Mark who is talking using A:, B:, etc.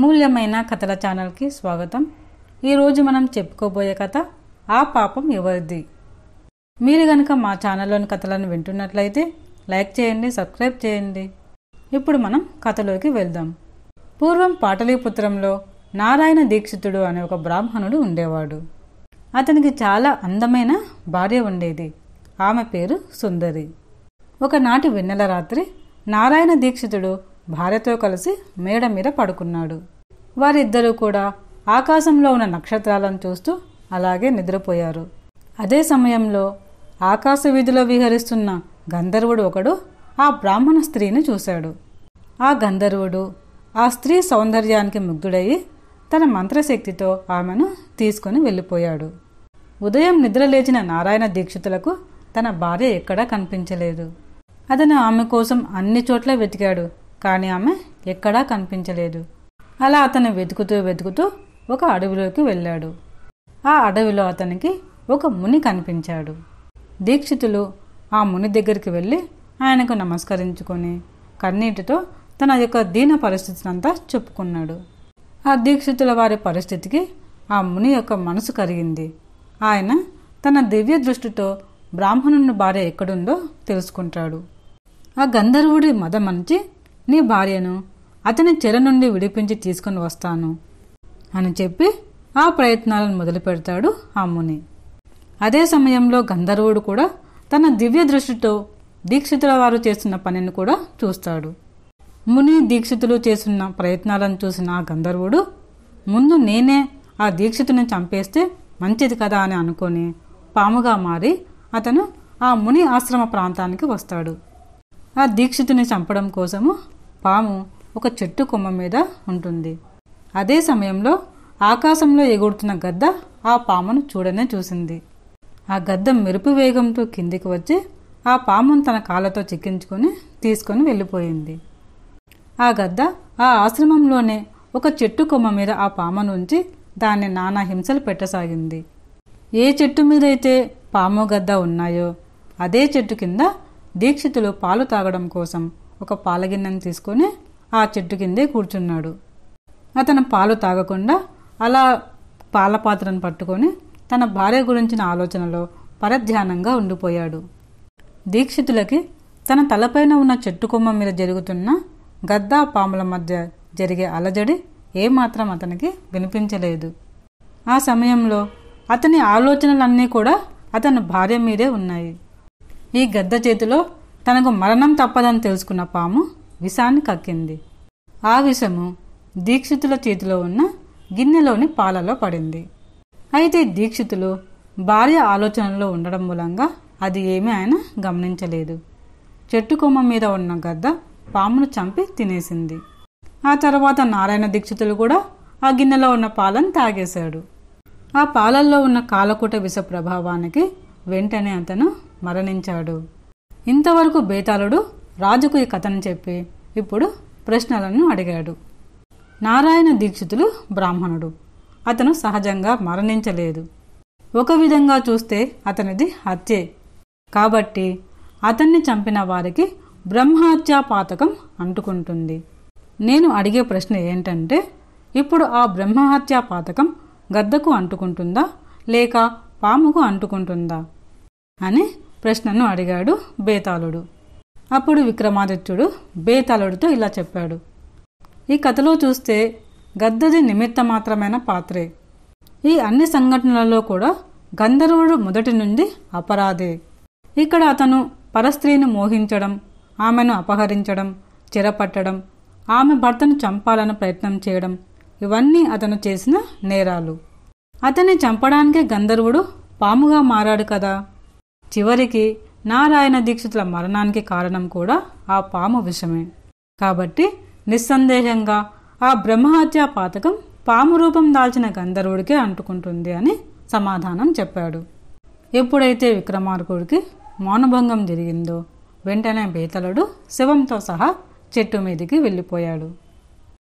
A: అమూల్యమైన కథల ఛానల్కి స్వాగతం ఈరోజు మనం చెప్పుకోబోయే కథ ఆ పాపం ఎవరిది మీరు గనక మా ఛానల్లోని కథలను వింటున్నట్లయితే లైక్ చేయండి సబ్స్క్రైబ్ చేయండి ఇప్పుడు మనం కథలోకి వెళ్దాం పూర్వం పాటలీపుత్రంలో నారాయణ దీక్షితుడు అనే ఒక బ్రాహ్మణుడు ఉండేవాడు అతనికి చాలా అందమైన భార్య ఉండేది ఆమె పేరు సుందరి ఒకనాటి వెన్నెల రాత్రి నారాయణ దీక్షితుడు భార్యతో కలిసి మేడ మీద పడుకున్నాడు వారిద్దరూ కూడా ఆకాశంలో ఉన్న నక్షత్రాలను చూస్తూ అలాగే నిద్రపోయారు అదే సమయంలో ఆకాశ వీధిలో విహరిస్తున్న గంధర్వుడు ఒకడు ఆ బ్రాహ్మణ స్త్రీని చూశాడు ఆ గంధర్వుడు ఆ స్త్రీ సౌందర్యానికి ముగ్ధుడయి తన మంత్రశక్తితో ఆమెను తీసుకుని వెళ్ళిపోయాడు ఉదయం నిద్రలేచిన నారాయణ దీక్షితులకు తన భార్య ఎక్కడా కనిపించలేదు అతను ఆమె కోసం అన్ని చోట్ల వెతికాడు కానీ ఆమె ఎక్కడా కనిపించలేదు అలా అతను వెతుకుతూ వెతుకుతూ ఒక అడవిలోకి వెళ్ళాడు ఆ అడవిలో అతనికి ఒక ముని కనిపించాడు దీక్షితులు ఆ ముని దగ్గరికి వెళ్ళి ఆయనకు నమస్కరించుకొని కన్నీటితో తన యొక్క దీన పరిస్థితిని అంతా చెప్పుకున్నాడు ఆ దీక్షితుల వారి పరిస్థితికి ఆ ముని యొక్క మనసు కరిగింది ఆయన తన దివ్య దృష్టితో బ్రాహ్మణుని భార్య ఎక్కడుందో తెలుసుకుంటాడు ఆ గంధర్వుడి మంచి నీ భార్యను అతని చెర నుండి విడిపించి తీసుకుని వస్తాను అని చెప్పి ఆ ప్రయత్నాలను మొదలు పెడతాడు ఆ ముని అదే సమయంలో గంధర్వుడు కూడా తన దివ్య దృష్టితో దీక్షితుల వారు చేస్తున్న పనిని కూడా చూస్తాడు ముని దీక్షితులు చేస్తున్న ప్రయత్నాలను చూసిన ఆ గంధర్వుడు ముందు నేనే ఆ దీక్షితుని చంపేస్తే మంచిది కదా అని అనుకొని పాముగా మారి అతను ఆ ముని ఆశ్రమ ప్రాంతానికి వస్తాడు ఆ దీక్షితుని చంపడం కోసము పాము ఒక చెట్టు కొమ్మ మీద ఉంటుంది అదే సమయంలో ఆకాశంలో ఎగురుతున్న గద్ద ఆ పామును చూడనే చూసింది ఆ గద్ద మెరుపు వేగంతో కిందికి వచ్చి ఆ పామును తన కాళ్ళతో చిక్కించుకొని తీసుకొని వెళ్ళిపోయింది ఆ గద్ద ఆ ఆశ్రమంలోనే ఒక చెట్టు కొమ్మ మీద ఆ పామను ఉంచి దాన్ని నానా హింసలు పెట్టసాగింది ఏ చెట్టు మీదైతే పాము గద్ద ఉన్నాయో అదే చెట్టు కింద దీక్షితులు పాలు తాగడం కోసం ఒక పాలగిన్నెను తీసుకుని ఆ చెట్టు కిందే కూర్చున్నాడు అతను పాలు తాగకుండా అలా పాల పాత్రను పట్టుకొని తన భార్య గురించిన ఆలోచనలో పరధ్యానంగా ఉండిపోయాడు దీక్షితులకి తన తలపైన ఉన్న చెట్టు కొమ్మ మీద జరుగుతున్న గద్దా పాముల మధ్య జరిగే అలజడి ఏమాత్రం అతనికి వినిపించలేదు ఆ సమయంలో అతని ఆలోచనలన్నీ కూడా అతని భార్య మీదే ఉన్నాయి ఈ గద్ద చేతిలో తనకు మరణం తప్పదని తెలుసుకున్న పాము విషాన్ని కక్కింది ఆ విషము దీక్షితుల చేతిలో ఉన్న గిన్నెలోని పాలలో పడింది అయితే దీక్షితులు భార్య ఆలోచనలో ఉండడం మూలంగా అది ఏమీ ఆయన గమనించలేదు చెట్టు కొమ్మ మీద ఉన్న గద్ద పామును చంపి తినేసింది ఆ తర్వాత నారాయణ దీక్షితులు కూడా ఆ గిన్నెలో ఉన్న పాలను తాగేశాడు ఆ పాలల్లో ఉన్న కాలకూట విష ప్రభావానికి వెంటనే అతను మరణించాడు ఇంతవరకు బేతాళుడు రాజుకు ఈ కథను చెప్పి ఇప్పుడు ప్రశ్నలను అడిగాడు నారాయణ దీక్షితులు బ్రాహ్మణుడు అతను సహజంగా మరణించలేదు ఒక విధంగా చూస్తే అతనిది హత్యే కాబట్టి అతన్ని చంపిన వారికి బ్రహ్మహత్యా పాతకం అంటుకుంటుంది నేను అడిగే ప్రశ్న ఏంటంటే ఇప్పుడు ఆ బ్రహ్మహత్యా పాతకం గద్దకు అంటుకుంటుందా లేక పాముకు అంటుకుంటుందా అని ప్రశ్నను అడిగాడు బేతాళుడు అప్పుడు విక్రమాదిత్యుడు బేతాళుడితో ఇలా చెప్పాడు ఈ కథలో చూస్తే గద్దది నిమిత్త మాత్రమైన పాత్రే ఈ అన్ని సంఘటనలలో కూడా గంధర్వుడు మొదటి నుండి అపరాధే ఇక్కడ అతను పరస్త్రీని మోహించడం ఆమెను అపహరించడం చిరపట్టడం ఆమె భర్తను చంపాలని ప్రయత్నం చేయడం ఇవన్నీ అతను చేసిన నేరాలు అతన్ని చంపడానికే గంధర్వుడు పాముగా మారాడు కదా చివరికి నారాయణ దీక్షితుల మరణానికి కారణం కూడా ఆ పాము విషమే కాబట్టి నిస్సందేహంగా ఆ బ్రహ్మహత్యా పాతకం పాము రూపం దాల్చిన గంధర్వుడికే అంటుకుంటుంది అని సమాధానం చెప్పాడు ఎప్పుడైతే విక్రమార్కుడికి మౌనభంగం జరిగిందో వెంటనే బేతలుడు శివంతో సహా చెట్టు మీదికి వెళ్ళిపోయాడు